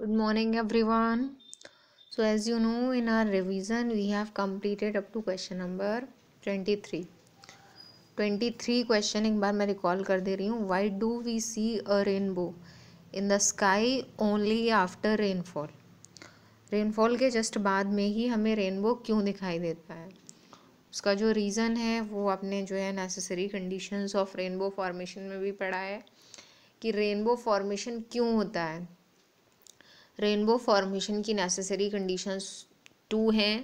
Good morning good so as you know in our revision we have we up to question number twenty three twenty three question एक बार मैं recall कर दे रही हूँ why do we see a rainbow in the sky only after rainfall rainfall के just बाद में ही हमें रेनबो क्यों दिखाई देता है उसका जो रीज़न है वो आपने जो है necessary condition of rainbow formation में भी पढ़ा है कि रेनबो फॉर्मेशन क्यों होता है रेनबो फॉर्मेशन की नेसेसरी कंडीशंस टू हैं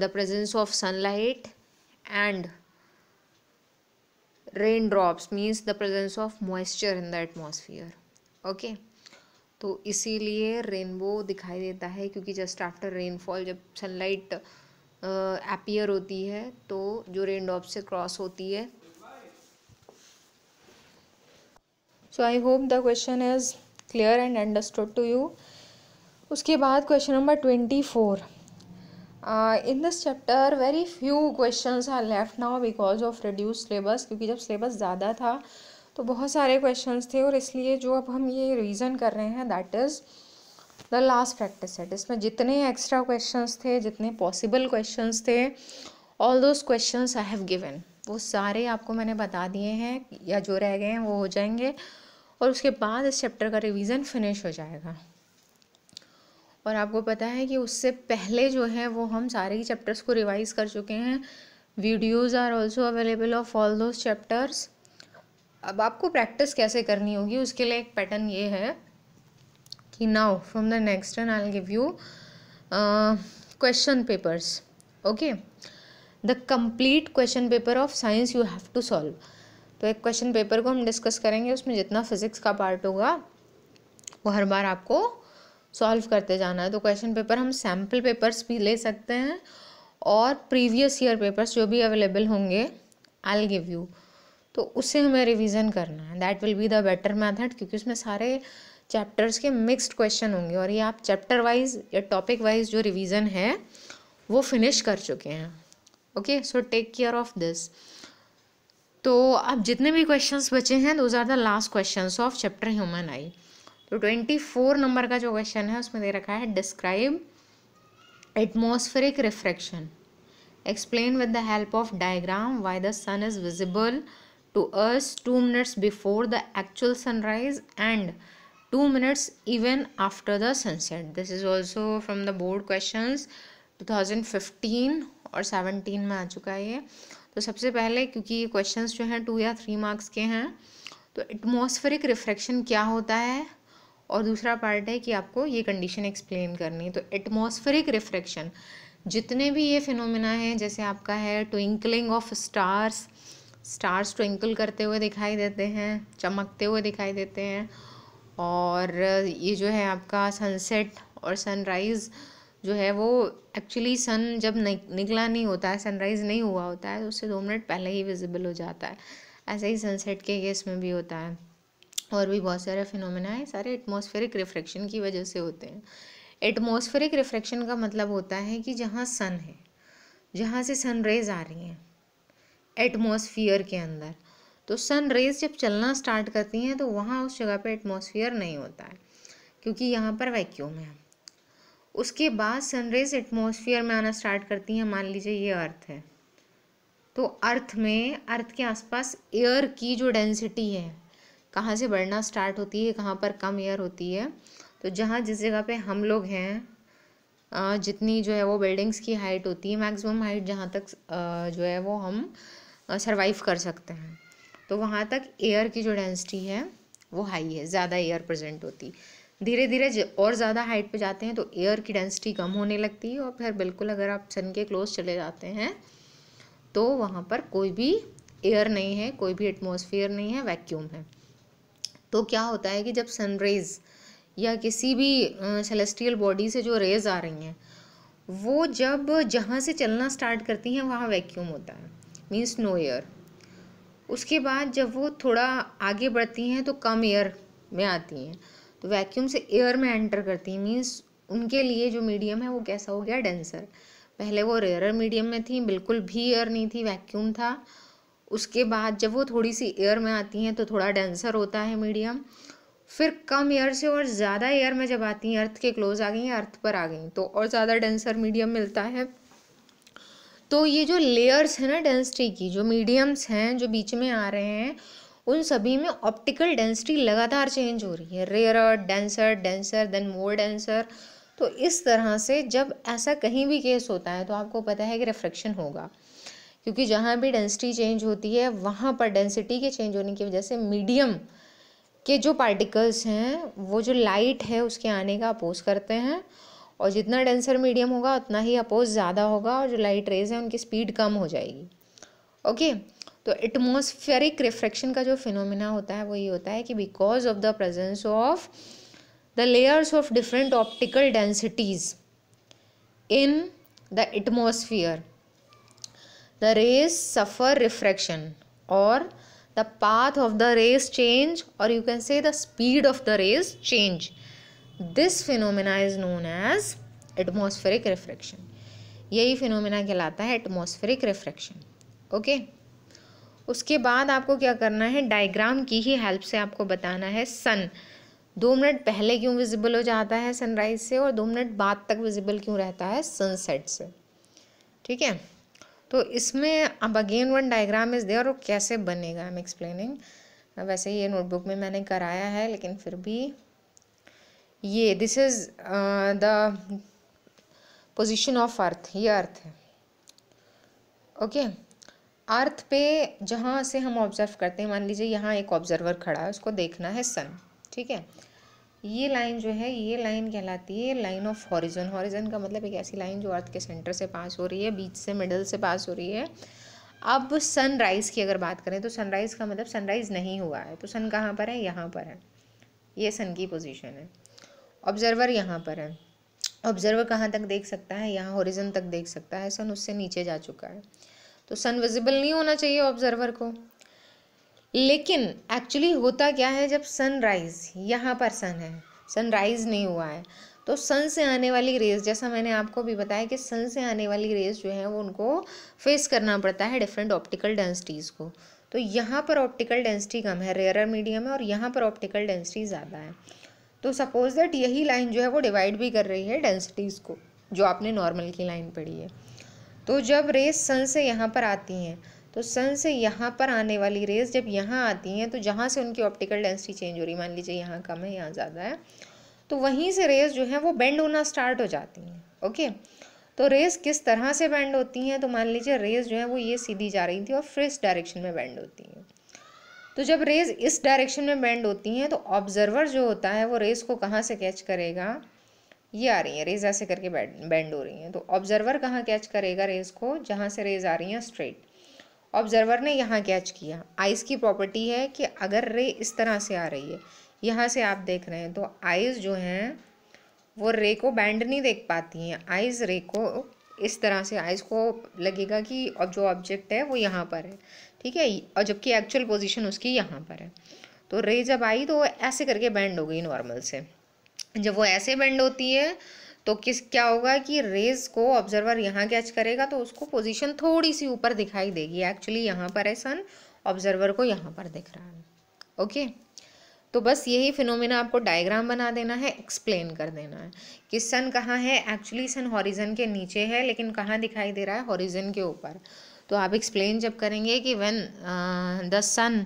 the presence of sunlight and rain drops means the presence of moisture in the atmosphere okay तो इसीलिए रेनबो दिखाई देता है क्योंकि जस्ट आफ्टर रेनफॉल जब सनलाइट अपियर uh, होती है तो जो रेन ड्रॉप से क्रॉस होती है so I hope the question is clear and understood to you उसके बाद question number twenty four in this chapter very few question are left now because of reduce syllabus क्योंकि जब syllabus ज़्यादा था तो बहुत सारे क्वेश्चन थे और इसलिए जो अब हम ये रीज़न कर रहे हैं that is the last practice set इसमें जितने एक्स्ट्रा क्वेश्चन थे जितने पॉसिबल क्वेश्चन थे all those question I have given वो सारे आपको मैंने बता दिए हैं या जो रह गए हैं वो हो जाएंगे और उसके बाद इस चैप्टर का रिवीजन फिनिश हो जाएगा और आपको पता है कि उससे पहले जो है वो हम सारे ही चैप्टर्स को रिवाइज कर चुके हैं videos are also available of all those chapters अब आपको प्रैक्टिस कैसे करनी होगी उसके लिए एक पैटर्न ये है कि now from the next turn I give you question papers okay the complete question paper of science you have to solve तो एक क्वेश्चन पेपर को हम डिस्कस करेंगे उसमें जितना फिजिक्स का पार्ट होगा वो हर बार आपको सॉल्व करते जाना है तो क्वेश्चन पेपर हम सैम्पल पेपर्स भी ले सकते हैं और प्रीवियस ईयर पेपर्स जो भी अवेलेबल होंगे आई गिव यू तो उसे हमें रिवीजन करना है that will be the better method क्योंकि उसमें सारे चैप्टर्स के मिक्स्ड क्वेश्चन होंगे और ये आप चैप्टर वाइज या टॉपिक वाइज जो रिवीजन है वो फिनिश कर चुके हैं okay so take care of this तो अब जितने भी क्वेश्चंस बचे हैं those are the last questions of chapter human eye तो ट्वेंटी फोर नंबर का जो क्वेश्चन है उसमें दे रखा है describe atmospheric refraction explain with the help of diagram why the sun is visible to us two minutes before the actual sunrise and two minutes even after the sunset this is also from the board question two thousand fifteen और seventeen में आ चुका है ये तो सबसे पहले क्योंकि ये क्वेश्चंस जो हैं टू या थ्री मार्क्स के हैं तो एटमॉस्फेरिक रिफ्रैक्शन क्या होता है और दूसरा पार्ट है कि आपको ये कंडीशन एक्सप्लेन करनी तो एटमॉस्फेरिक रिफ्रैक्शन जितने भी ये फिनोमिना हैं जैसे आपका है twinkling of stars stars twinkle करते हुए दिखाई देते हैं चमकते हुए दिखाई देते हैं और ये जो है आपका सनसेट और सनराइज़ जो है वो एक्चुअली सन जब निकला नहीं होता है सनराइज़ नहीं हुआ होता है तो उससे दो मिनट पहले ही विजिबल हो जाता है ऐसे ही सनसेट के केस में भी होता है और भी बहुत सारे फिनोमेना है सारे एटमॉस्फेरिक रिफ्रैक्शन की वजह से होते हैं एटमॉस्फेरिक रिफ्रैक्शन का मतलब होता है कि जहाँ सन है जहाँ से रेज आ रही हैं एटमोसफियर के अंदर तो सन रेज जब चलना स्टार्ट करती हैं तो वहाँ उस जगह पे एटमोसफियर नहीं होता है क्योंकि यहाँ पर वैक्यूम है उसके बाद सनरेज एटमोसफियर में आना स्टार्ट करती हैं मान लीजिए ये अर्थ है तो अर्थ में अर्थ के आसपास एयर की जो डेंसिटी है कहाँ से बढ़ना स्टार्ट होती है कहाँ पर कम एयर होती है तो जहाँ जिस जगह पे हम लोग हैं जितनी जो है वो बिल्डिंग्स की हाइट होती है मैक्सिमम हाइट जहाँ तक जो है वो हम सरवाइव कर सकते हैं तो वहाँ तक एयर की जो डेंसिटी है वो हाई है ज़्यादा एयर प्रजेंट होती है धीरे धीरे और ज़्यादा हाइट पे जाते हैं तो एयर की डेंसिटी कम होने लगती है और फिर बिल्कुल अगर आप सन के क्लोज चले जाते हैं तो वहाँ पर कोई भी एयर नहीं है कोई भी एटमोसफियर नहीं है वैक्यूम है तो क्या होता है कि जब सनरेज या किसी भी सेलेस्टियल बॉडी से जो रेज आ रही हैं वो जब जहाँ से चलना स्टार्ट करती हैं वहाँ वैक्यूम होता है मीन्स नो एयर उसके बाद जब वो थोड़ा आगे बढ़ती हैं तो कम एयर में आती हैं तो वैक्यूम से एयर में एंटर करती हैं मीन्स उनके लिए जो मीडियम है वो कैसा हो गया डेंसर पहले वो रेयर मीडियम में थी बिल्कुल भी एयर नहीं थी वैक्यूम था उसके बाद जब वो थोड़ी सी एयर में आती हैं तो थोड़ा डेंसर होता है मीडियम फिर कम एयर से और ज़्यादा एयर में जब आती हैं अर्थ के क्लोज आ गई अर्थ पर आ गई तो और ज़्यादा डेंसर मीडियम मिलता है तो ये जो लेयर्स हैं ना डेंसिटी की जो मीडियम्स हैं जो बीच में आ रहे हैं उन सभी में ऑप्टिकल डेंसिटी लगातार चेंज हो रही है rare denser denser than more denser तो इस तरह से जब ऐसा कहीं भी केस होता है तो आपको पता है कि रिफ्रैक्शन होगा क्योंकि जहाँ भी डेंसिटी चेंज होती है वहाँ पर डेंसिटी के चेंज होने की वजह से मीडियम के जो पार्टिकल्स हैं वो जो लाइट है उसके आने का अपोज करते हैं और जितना डेंसर मीडियम होगा उतना ही अपोज ज़्यादा होगा और जो लाइट रेज है उनकी स्पीड कम हो जाएगी ओके okay? तो एटमोस्फेरिक रिफ्रैक्शन का जो फिनोमिना होता है वो ये होता है कि because of the presence of the layers of different optical densities in the atmosphere the rays suffer refraction और the path of the rays change और you can say the speed of the rays change this phenomena is known as atmospheric refraction यही phenomena कहलाता है atmospheric refraction okay okay? उसके बाद आपको क्या करना है डायग्राम की ही हेल्प से आपको बताना है सन दो मिनट पहले क्यों विजिबल हो जाता है सनराइज से और दो मिनट बाद तक विजिबल क्यों रहता है सनसेट से ठीक है तो इसमें अब again one diagram is there और कैसे बनेगा आई एम एक्सप्लेनिंग वैसे ये नोटबुक में मैंने कराया है लेकिन फिर भी ये this is the position of earth ये अर्थ है ओके okay? अर्थ पे जहाँ से हम ऑब्जर्व करते हैं मान लीजिए यहाँ एक ऑब्जर्वर खड़ा है उसको देखना है सन ठीक है ये लाइन जो है ये लाइन कहलाती है लाइन ऑफ हॉरिजन हॉरिजन का मतलब एक ऐसी लाइन जो अर्थ के सेंटर से पास हो रही है बीच से मिडल से पास हो रही है अब सनराइज़ की अगर बात करें तो सनराइज़ का मतलब सनराइज़ नहीं हुआ है तो सन कहाँ पर है यहाँ पर है ये सन की पोजीशन है ऑब्जर्वर यहाँ पर है ऑब्जर्वर कहाँ तक देख सकता है यहाँ हॉरिजन तक देख सकता है सन उससे नीचे जा चुका है तो सन विजिबल नहीं होना चाहिए ऑब्जर्वर को लेकिन एक्चुअली होता क्या है जब सनराइज़ यहाँ पर सन है सनराइज़ नहीं हुआ है तो सन से आने वाली रेज जैसा मैंने आपको भी बताया कि सन से आने वाली रेज जो है वो उनको फेस करना पड़ता है डिफरेंट ऑप्टिकल डेंसिटीज़ को तो यहाँ पर ऑप्टिकल डेंसिटी कम है रेयर मीडियम है और यहाँ पर ऑप्टिकल डेंसिटी ज़्यादा है तो सपोज दैट यही लाइन जो है वो डिवाइड भी कर रही है डेंसिटीज़ को जो आपने नॉर्मल की लाइन पढ़ी है तो जब रेस सन से यहाँ पर आती हैं तो सन से यहाँ पर आने वाली रेस जब यहाँ आती हैं तो जहाँ से उनकी ऑप्टिकल डेंसिटी चेंज हो रही है मान लीजिए यहाँ कम है यहाँ ज़्यादा है तो वहीं से रेस जो है वो बेंड होना स्टार्ट हो जाती हैं ओके तो रेस किस तरह से बैंड होती हैं तो मान लीजिए रेस जो है वो ये सीधी जा रही थी और फिर इस डायरेक्शन में बैंड होती हैं तो जब रेज इस डायरेक्शन में बैंड होती हैं तो ऑब्जर्वर जो होता है वो रेस को कहाँ से कैच करेगा ये आ रही हैं रेज ऐसे करके बैंड हो रही हैं तो ऑब्जर्वर कहाँ कैच करेगा रेज को जहाँ से रेज आ रही हैं स्ट्रेट ऑब्जर्वर ने यहाँ कैच किया आइस की प्रॉपर्टी है कि अगर रे इस तरह से आ रही है यहाँ से आप देख रहे हैं तो आइज़ जो हैं वो रे को बैंड नहीं देख पाती हैं आइज़ रे को इस तरह से आइज़ को लगेगा कि अब जो ऑब्जेक्ट है वो यहाँ पर है ठीक है और जबकि एक्चुअल पोजीशन उसकी यहाँ पर है तो रे जब आई तो ऐसे करके बैंड हो गई नॉर्मल से जब वो ऐसे बेंड होती है तो किस क्या होगा कि रेज को ऑब्जर्वर यहाँ कैच करेगा तो उसको पोजीशन थोड़ी सी ऊपर दिखाई देगी एक्चुअली यहाँ पर है सन ऑब्जर्वर को यहाँ पर दिख रहा है ओके तो बस यही फिनोमेना आपको डायग्राम बना देना है एक्सप्लेन कर देना है कि सन कहाँ है एक्चुअली सन हॉरिजन के नीचे है लेकिन कहाँ दिखाई दे रहा है हॉरिजन के ऊपर तो आप एक्सप्लेन जब करेंगे कि when the sun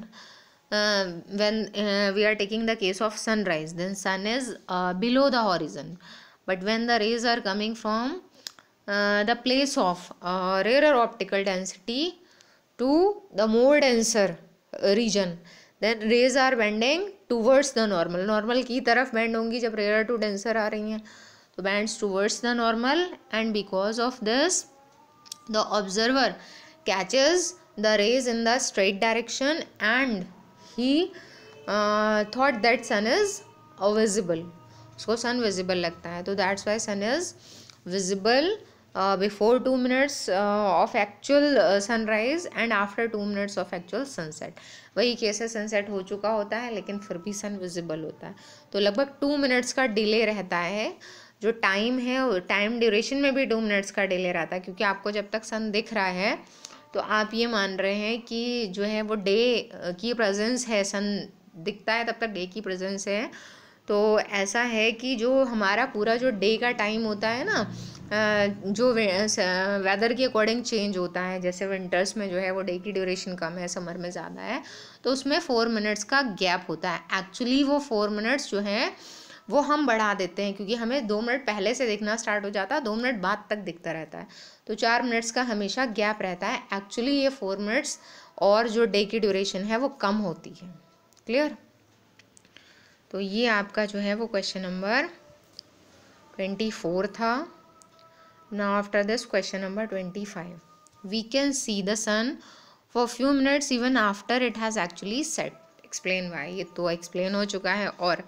Um, when uh, we are taking the case of sunrise then sun is uh, below the horizon but when the rays are coming from uh, the place of rarer optical density to the more denser region then rays are bending towards the normal normal ki taraf bend hongi jab rarer to denser aa hai so bends towards the normal and because of this the observer catches the rays in the straight direction and ही thought that sun is invisible उसको sun visible लगता है तो that's why sun is visible before two minutes of actual sunrise and after two minutes of actual sunset वही case है sunset हो चुका होता है लेकिन फिर भी सन विजिबल होता है तो लगभग टू मिनट्स का डिले रहता है जो टाइम है टाइम ड्यूरेशन में भी टू मिनट्स का डिले रहता है क्योंकि आपको जब तक सन दिख रहा है तो आप ये मान रहे हैं कि जो है वो डे की प्रेजेंस है सन दिखता है तब तक डे की प्रेजेंस है तो ऐसा है कि जो हमारा पूरा जो डे का टाइम होता है ना जो वेदर के अकॉर्डिंग चेंज होता है जैसे विंटर्स में जो है वो डे की ड्यूरेशन कम है समर में ज़्यादा है तो उसमें फ़ोर मिनट्स का गैप होता है एक्चुअली वो फ़ोर मिनट्स जो हैं वो हम बढ़ा देते हैं क्योंकि हमें दो मिनट पहले से देखना स्टार्ट हो जाता है दो मिनट बाद तक दिखता रहता है तो चार मिनट्स का हमेशा गैप रहता है एक्चुअली ये फोर मिनट्स और जो डे की ड्यूरेशन है वो कम होती है क्लियर तो ये आपका जो है वो क्वेश्चन नंबर ट्वेंटी फोर था ना after this question number twenty five we can see the sun for few minutes even after it has actually set explain why ये तो एक्सप्लेन हो चुका है और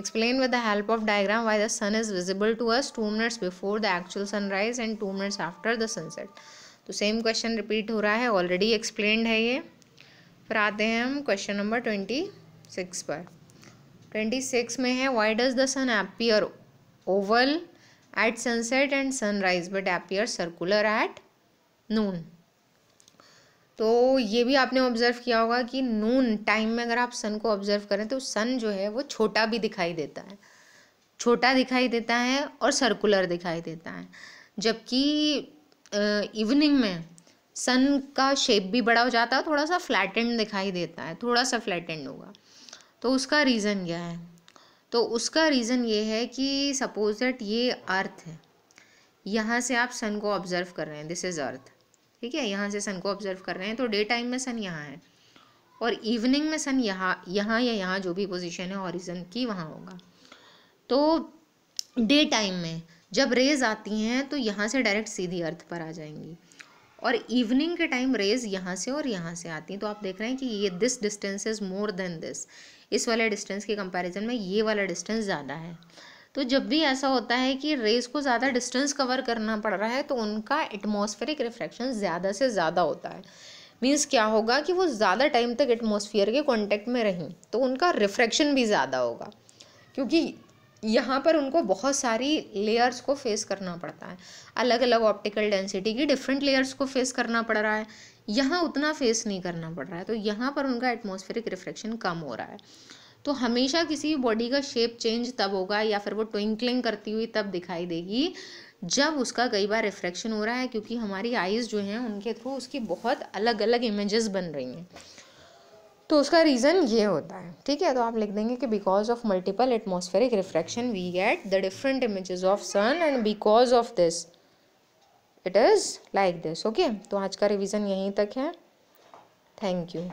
Explain with the help of diagram why the sun is visible to us 2 minutes before the actual sunrise and 2 minutes after the sunset. तो same question repeat हो रहा है ऑलरेडी एक्सप्लेन्ड है ये फिर आते हैं हम क्वेश्चन नंबर ट्वेंटी सिक्स पर ट्वेंटी सिक्स में है why does the sun appear oval at sunset and sunrise but appear circular at noon तो ये भी आपने ऑब्ज़र्व किया होगा कि नून टाइम में अगर आप सन को ऑब्ज़र्व करें तो सन जो है वो छोटा भी दिखाई देता है छोटा दिखाई देता है और सर्कुलर दिखाई देता है जबकि इवनिंग में सन का शेप भी बड़ा हो जाता है थोड़ा सा फ्लैटेंड दिखाई देता है थोड़ा सा फ्लैटेंड होगा तो उसका रीज़न क्या है तो उसका रीज़न ये है कि सपोज दैट ये अर्थ है यहाँ से आप सन को ऑब्ज़र्व कर रहे हैं दिस इज़ अर्थ ठीक है यहाँ से सन को ऑब्जर्व कर रहे हैं तो डे टाइम में सन यहाँ है और इवनिंग में सन यहाँ यहाँ या यहाँ जो भी पोजिशन है ऑरिजन की वहाँ होगा तो डे टाइम में जब रेज आती हैं तो यहाँ से डायरेक्ट सीधी अर्थ पर आ जाएंगी और इवनिंग के टाइम रेज यहाँ से और यहाँ से आती हैं तो आप देख रहे हैं कि ये this distance is more than this इस वाले डिस्टेंस के कंपैरिजन में ये वाला डिस्टेंस ज़्यादा है तो जब भी ऐसा होता है कि रेज को ज़्यादा डिस्टेंस कवर करना पड़ रहा है तो उनका एटमॉस्फेरिक रिफ्रैक्शन ज़्यादा से ज़्यादा होता है मीन्स क्या होगा कि वो ज़्यादा टाइम तक एटमोसफियर के कॉन्टेक्ट में रहें तो उनका रिफ्रैक्शन भी ज़्यादा होगा क्योंकि यहाँ पर उनको बहुत सारी लेयर्स को फेस करना पड़ता है अलग अलग ऑप्टिकल डेंसिटी की डिफरेंट लेयर्स को फेस करना पड़ रहा है यहाँ उतना फेस नहीं करना पड़ रहा है तो यहाँ पर उनका एटमॉस्फेरिक रिफ्रैक्शन कम हो रहा है तो हमेशा किसी बॉडी का शेप चेंज तब होगा या फिर वो ट्विंकलिंग करती हुई तब दिखाई देगी जब उसका कई बार रिफ्रैक्शन हो रहा है क्योंकि हमारी आइज़ जो हैं उनके थ्रू उसकी बहुत अलग अलग इमेजेस बन रही हैं तो उसका रीज़न ये होता है ठीक है तो आप लिख देंगे कि because of multiple atmospheric refraction we get the different images of sun and because of this it is like this okay तो आज का रिवीजन यहीं तक है थैंक यू